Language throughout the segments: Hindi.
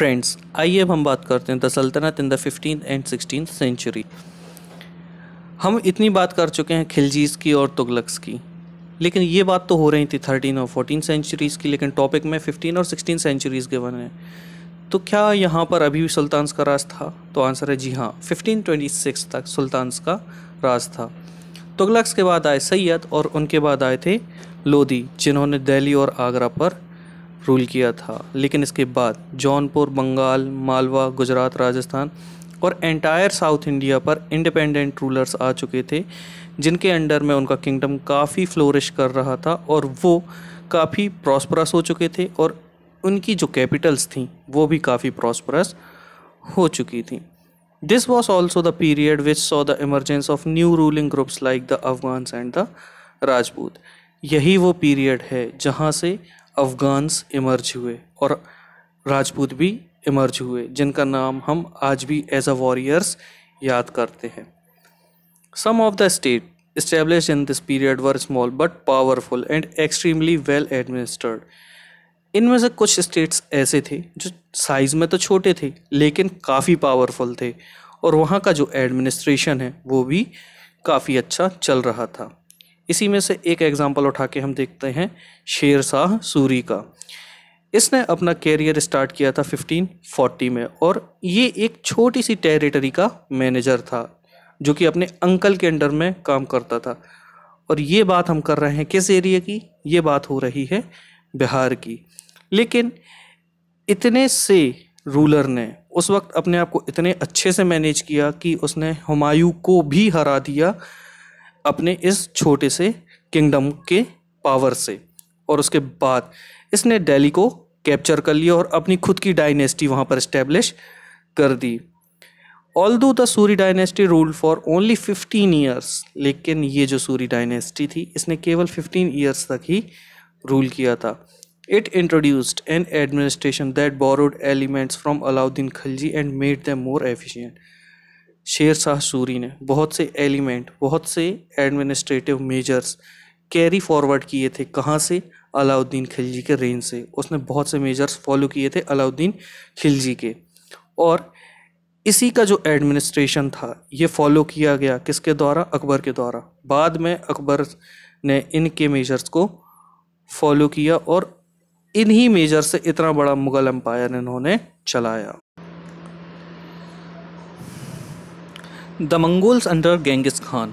फ्रेंड्स आइए अब हम बात करते हैं the sultanat in the fifteen and sixteen century हम इतनी बात कर चुके हैं खिलजीज की और तुगलक्स की लेकिन ये बात तो हो रही थी थर्टीन और फोर्टीन सेंचुरीज़ की लेकिन टॉपिक में फिफ्टीन और सिक्सटीन सेंचुरीज़ के बने तो क्या यहाँ पर अभी भी सुल्तान्स का राज था तो आंसर है जी हाँ फिफ्टीन ट्वेंटी सिक्स तक सुल्तान्स का राज था तुगलक्स के बाद आए सैयद और उनके बाद आए थे लोधी जिन्होंने दिल्ली और आगरा पर रूल किया था लेकिन इसके बाद जौनपुर बंगाल मालवा गुजरात राजस्थान और एंटायर साउथ इंडिया पर इंडिपेंडेंट रूलर्स आ चुके थे जिनके अंडर में उनका किंगडम काफ़ी फ्लोरिश कर रहा था और वो काफ़ी प्रॉस्परस हो चुके थे और उनकी जो कैपिटल्स थी वो भी काफ़ी प्रॉस्परस हो चुकी थी this was also the period which saw the emergence of new ruling groups like the Afghans and the Rajput यही वो पीरियड है जहाँ से अफगान्स इमर्ज हुए और राजपूत भी इमर्ज हुए जिनका नाम हम आज भी एज अ वॉरियर्स याद करते हैं some of the state establish in this period were small but powerful and extremely well administered इनमें से कुछ स्टेट्स ऐसे थे जो साइज में तो छोटे थे लेकिन काफ़ी पावरफुल थे और वहाँ का जो एडमिनिस्ट्रेशन है वो भी काफ़ी अच्छा चल रहा था इसी में से एक एग्ज़ाम्पल उठा के हम देखते हैं शेर शाह सूरी का इसने अपना कैरियर स्टार्ट किया था 1540 में और ये एक छोटी सी टेरिटरी का मैनेजर था जो कि अपने अंकल के अंडर में काम करता था और ये बात हम कर रहे हैं किस एरिया की ये बात हो रही है बिहार की लेकिन इतने से रूलर ने उस वक्त अपने आप को इतने अच्छे से मैनेज किया कि उसने हुमायूं को भी हरा दिया अपने इस छोटे से किंगडम के पावर से और उसके बाद इसने दिल्ली को कैप्चर कर लिया और अपनी खुद की डायनेस्टी वहाँ पर इस्टेब्लिश कर दी although the Suri dynasty rule for only fifteen years लेकिन ये जो सूरी डायनेस्टी थी इसने केवल फिफ्टीन ईयर्स तक ही रूल किया था it introduced an administration that borrowed elements from Alauddin Khalji and made them more efficient Sher Shah Suri ने बहुत से एलिमेंट बहुत से एडमिनिस्ट्रेटिव मेजर्स कैरी फॉरवर्ड किए थे कहाँ से अलाउद्दीन खिलजी के रेंज से उसने बहुत से मेजर्स फॉलो किए थे अलाउद्दीन खिलजी के और इसी का जो एडमिनिस्ट्रेशन था ये फॉलो किया गया किसके द्वारा अकबर के द्वारा बाद में अकबर ने इनके मेजर्स को फॉलो किया और इन्हीं मेजर से इतना बड़ा मुग़ल एम्पायर इन्होंने चलाया the Mongols under Genghis Khan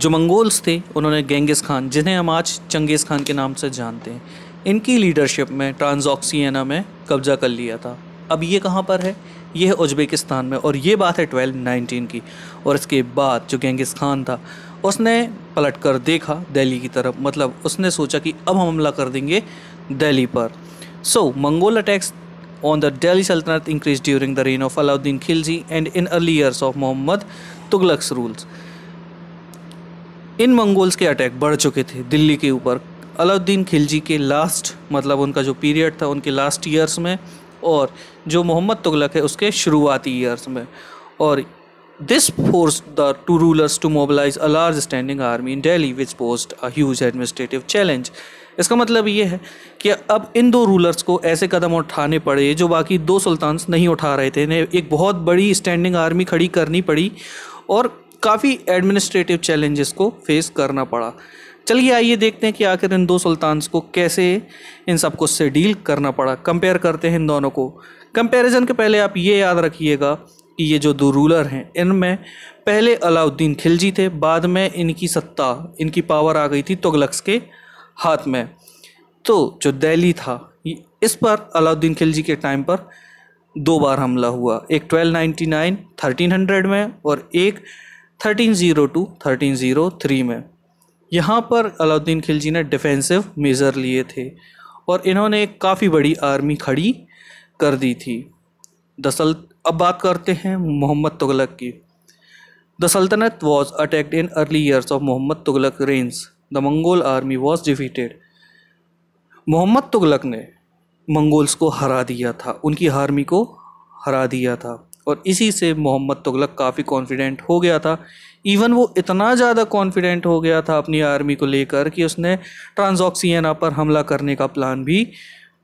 जो मंगोल्स थे उन्होंने गेंगिस खान जिन्हें हम आज चंगेज़ खान के नाम से जानते हैं इनकी लीडरशिप में ट्रांसऑक्सीना में कब्जा कर लिया था अब ये कहाँ पर है ये है उज्बेकिस्तान में और ये बात है ट्वेल्व नाइनटीन की और इसके बाद जो गेंगिस खान था उसने पलट कर देखा दिल्ली की तरफ मतलब उसने सोचा कि अब हम हमला कर देंगे दिल्ली पर so Mongol attacks on the Delhi sultanat increased during the reign of Alauddin Khilji and in early years of Mohammad Tughlaq's rules in Mongols के अटैक बढ़ चुके थे दिल्ली के ऊपर अलाउद्दीन खिलजी के लास्ट मतलब उनका जो पीरियड था उनके लास्ट ईयर्स में और जो मोहम्मद तुगलक है उसके शुरुआती ईयर्स में और this forced the two rulers to mobilise a large standing army in Delhi which posed a huge administrative इसका मतलब ये है कि अब इन दो रूलर्स को ऐसे कदम उठाने पड़े जो बाकी दो सुल्तान नहीं उठा रहे थे इन्हें एक बहुत बड़ी स्टैंडिंग आर्मी खड़ी करनी पड़ी और काफ़ी एडमिनिस्ट्रेटिव चैलेंजेस को फेस करना पड़ा चलिए आइए देखते हैं कि आखिर इन दो सुल्तान्स को कैसे इन सबको से डील करना पड़ा कंपेयर करते हैं इन दोनों को कंपैरिजन के पहले आप ये याद रखिएगा कि ये जो दो रूलर हैं इनमें पहले अलाउद्दीन खिलजी थे बाद में इनकी सत्ता इनकी पावर आ गई थी तुगलक्स के हाथ में तो जो दिल्ली था इस पर अलाउद्दीन खिलजी के टाइम पर दो बार हमला हुआ एक 1299 1300 में और एक 1302 1303 में यहाँ पर अलाउद्दीन खिलजी ने डिफेंसिव मेज़र लिए थे और इन्होंने एक काफ़ी बड़ी आर्मी खड़ी कर दी थी दसल अब बात करते हैं मोहम्मद तुगलक की the sultanat was attacked in early years of Mohammad Tughlaq रेंज the Mongol army was defeated Mohammad Tughlaq ने मंगोल्स को हरा दिया था उनकी हारमी को हरा दिया था और इसी से मोहम्मद तुगलक काफ़ी कॉन्फिडेंट हो गया था इवन वो इतना ज़्यादा कॉन्फिडेंट हो गया था अपनी आर्मी को लेकर कि उसने ट्रांसऑक्सीना पर हमला करने का प्लान भी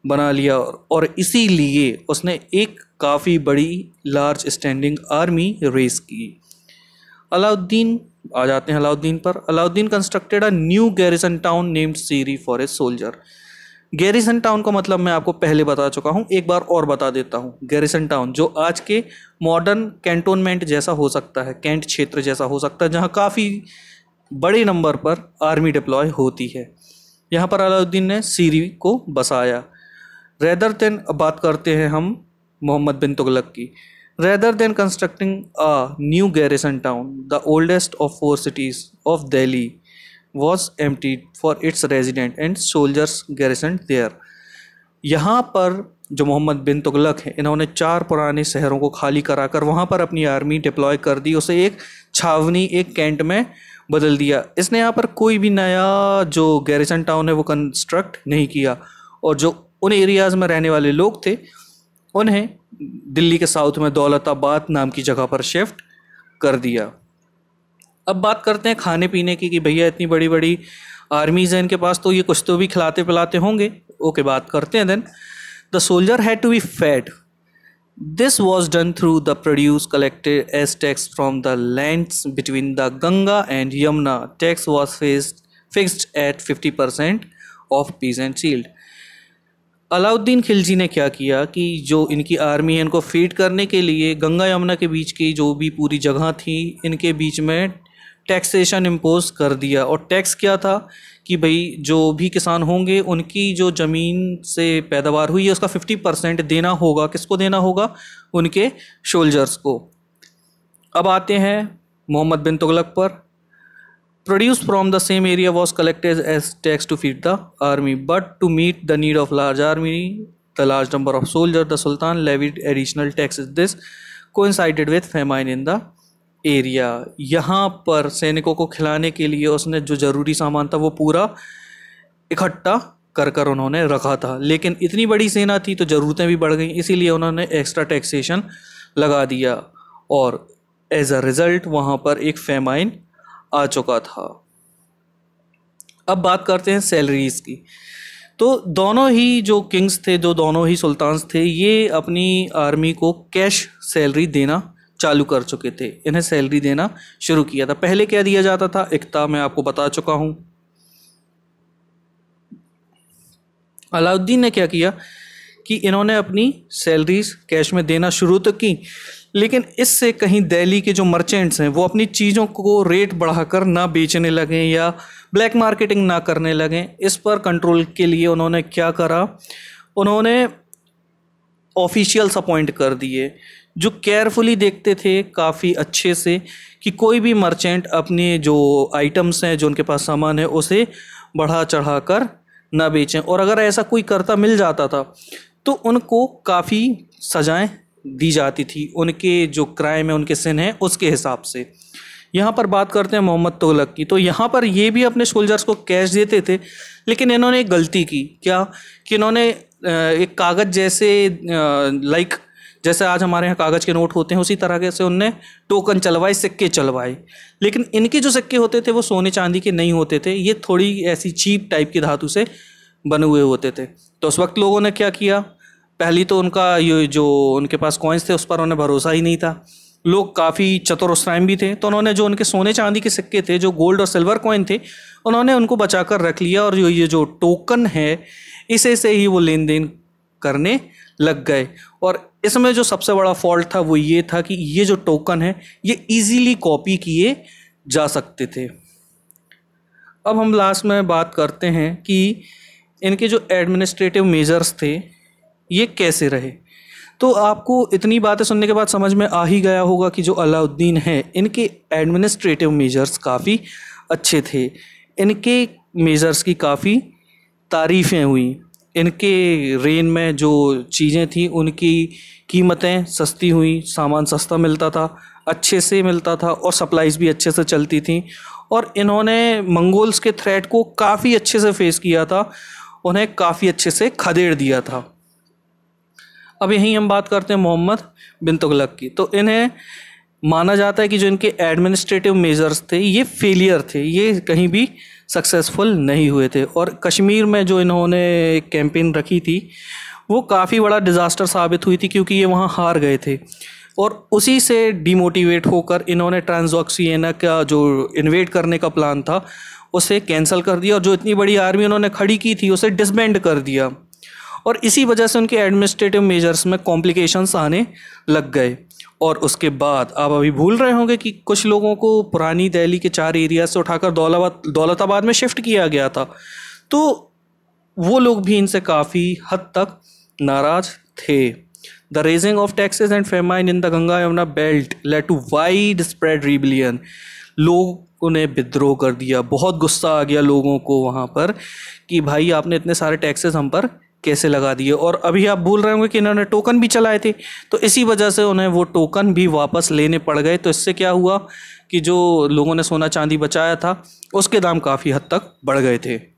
बना लिया और इसीलिए उसने एक काफ़ी बड़ी लार्ज स्टैंडिंग आर्मी रेस की अलाउद्दीन आ जाते हैं अलाउद्दीन पर Alauddin constructed a new garrison town named Siri for a soldier garrison town का मतलब मैं आपको पहले बता चुका हूँ एक बार और बता देता हूँ गैरिसन टाउन जो आज के मॉडर्न कैंटोनमेंट जैसा हो सकता है कैंट क्षेत्र जैसा हो सकता है जहाँ काफ़ी बड़े नंबर पर आर्मी डिप्लॉय होती है यहाँ पर अलाउद्दीन ने सीरी को बसाया रेदर देन बात करते हैं हम मोहम्मद बिन तुगलक की rather than constructing a new garrison town the oldest of four cities of Delhi was emptied for its resident and soldiers garrison there यहाँ पर जो मोहम्मद बिन तुगलक हैं इन्होंने चार पुराने शहरों को खाली कराकर वहाँ पर अपनी आर्मी डिप्लॉय कर दी उसे एक छावनी एक कैंट में बदल दिया इसने यहाँ पर कोई भी नया जो गैरिसन टाउन है वो कंस्ट्रक्ट नहीं किया और जो उन एरियाज़ में रहने वाले लोग थे उन्हें दिल्ली के साउथ में दौलताबाद नाम की जगह पर शिफ्ट कर दिया अब बात करते हैं खाने पीने की कि भैया इतनी बड़ी बड़ी आर्मीज हैं इनके पास तो ये कुछ तो भी खिलाते पिलाते होंगे ओके बात करते हैं then the soldier had to be fed this was done through the produce collected as tax from the lands between the Ganga and Yamuna tax was faced fixed at fifty percent of peace and shield Alauddin Khilji ने क्या किया कि जो इनकी आर्मी है इनको फीड करने के लिए गंगा यमुना के बीच की जो भी पूरी जगह थी इनके बीच में टैक्सेशन इम्पोज कर दिया और टैक्स क्या था कि भाई जो भी किसान होंगे उनकी जो ज़मीन से पैदावार हुई है उसका फिफ्टी परसेंट देना होगा किसको देना होगा उनके शोल्जर्स को अब आते हैं मोहम्मद बिन तुगलक पर produce from the same area was collected as tax to feed the army but to meet the need of large army the large number of soldier the sultan levied additional tax this coincided with famine in the area यहाँ पर सैनिकों को खिलाने के लिए उसने जो ज़रूरी सामान था वो पूरा इकट्ठा कर कर उन्होंने रखा था लेकिन इतनी बड़ी सेना थी तो ज़रूरतें भी बढ़ गई इसीलिए उन्होंने एक्स्ट्रा टैक्सेशन लगा दिया और एज अ रिज़ल्ट वहाँ पर एक फेमाइन आ चुका था अब बात करते हैं सैलरीज़ की तो दोनों ही जो किंग्स थे जो दोनों ही सुल्तान्स थे ये अपनी आर्मी को कैश सैलरी देना चालू कर चुके थे इन्हें सैलरी देना शुरू किया था पहले क्या दिया जाता था एकता मैं आपको बता चुका हूँ अलाउद्दीन ने क्या किया कि इन्होंने अपनी सैलरीज कैश में देना शुरू तो की लेकिन इससे कहीं दिल्ली के जो मर्चेंट्स हैं वो अपनी चीज़ों को रेट बढ़ाकर ना बेचने लगें या ब्लैक मार्केटिंग ना करने लगें इस पर कंट्रोल के लिए उन्होंने क्या करा उन्होंने ऑफिशियल्स अपॉइंट कर दिए जो केयरफुली देखते थे काफ़ी अच्छे से कि कोई भी मर्चेंट अपने जो आइटम्स हैं जो उनके पास सामान है उसे बढ़ा चढ़ा कर ना बेचें और अगर ऐसा कोई करता मिल जाता था तो उनको काफ़ी सजाएं दी जाती थी उनके जो क्राइम है उनके सिन हैं उसके हिसाब से यहाँ पर बात करते हैं मोहम्मद तोलक की तो यहाँ पर ये भी अपने सोल्जर्स को कैश देते थे लेकिन इन्होंने एक गलती की क्या कि इन्होंने एक कागज़ जैसे लाइक जैसे आज हमारे यहाँ कागज़ के नोट होते हैं उसी तरह के से उनने टोकन चलवाए सिक्के चलवाए लेकिन इनके जो सिक्के होते थे वो सोने चांदी के नहीं होते थे ये थोड़ी ऐसी चीप टाइप की धातु से बने हुए होते थे तो उस वक्त लोगों ने क्या किया पहली तो उनका ये जो उनके पास कॉइन्स थे उस पर उन्हें भरोसा ही नहीं था लोग काफ़ी चतुर उस्राइम भी थे तो उन्होंने जो उनके सोने चांदी के सिक्के थे जो गोल्ड और सिल्वर कॉइन थे उन्होंने उनको बचा कर रख लिया और जो ये जो टोकन है इसे से ही वो लेन देन करने लग गए और इसमें जो सबसे बड़ा फॉल्ट था वो ये था कि ये जो टोकन है ये इजीली कॉपी किए जा सकते थे अब हम लास्ट में बात करते हैं कि इनके जो एडमिनिस्ट्रेटिव मेजर्स थे ये कैसे रहे तो आपको इतनी बातें सुनने के बाद समझ में आ ही गया होगा कि जो अलाउद्दीन है इनके एडमिनिस्ट्रेटिव मेजर्स काफ़ी अच्छे थे इनके मेजर्स की काफ़ी तारीफ़ें हुई इनके रेन में जो चीज़ें थी उनकी कीमतें सस्ती हुई सामान सस्ता मिलता था अच्छे से मिलता था और सप्लाइज भी अच्छे से चलती थी और इन्होंने मंगोल्स के थ्रेट को काफ़ी अच्छे से फेस किया था उन्हें काफ़ी अच्छे से खदेड़ दिया था अब यहीं हम बात करते हैं मोहम्मद बिन तुगलक की तो इन्हें माना जाता है कि जो इनके एडमिनिस्ट्रेटिव मेजर्स थे ये फेलियर थे ये कहीं भी सक्सेसफुल नहीं हुए थे और कश्मीर में जो इन्होंने कैंपेन रखी थी वो काफ़ी बड़ा डिज़ास्टर साबित हुई थी क्योंकि ये वहाँ हार गए थे और उसी से डिमोटिवेट होकर इन्होंने ट्रांजॉक्सीना का जो इन्वेट करने का प्लान था उसे कैंसिल कर दिया और जो इतनी बड़ी आर्मी उन्होंने खड़ी की थी उसे डिसबेंड कर दिया और इसी वजह से उनके एडमिनिस्ट्रेटिव मेजर्स में कॉम्प्लिकेशंस आने लग गए और उसके बाद आप अभी भूल रहे होंगे कि कुछ लोगों को पुरानी दिल्ली के चार एरिया से उठाकर दौलाबाद दौलताबाद में शिफ्ट किया गया था तो वो लोग भी इनसे काफ़ी हद तक नाराज थे the raising of taxes and famine in the Ganga Yamuna belt led to wide spread rebellion लोगों ने विद्रोह कर दिया बहुत गुस्सा आ गया लोगों को वहाँ पर कि भाई आपने इतने सारे टैक्सेस हम पर कैसे लगा दिए और अभी आप भूल रहे होंगे कि इन्होंने टोकन भी चलाए थे तो इसी वजह से उन्हें वो टोकन भी वापस लेने पड़ गए तो इससे क्या हुआ कि जो लोगों ने सोना चांदी बचाया था उसके दाम काफ़ी हद तक बढ़ गए थे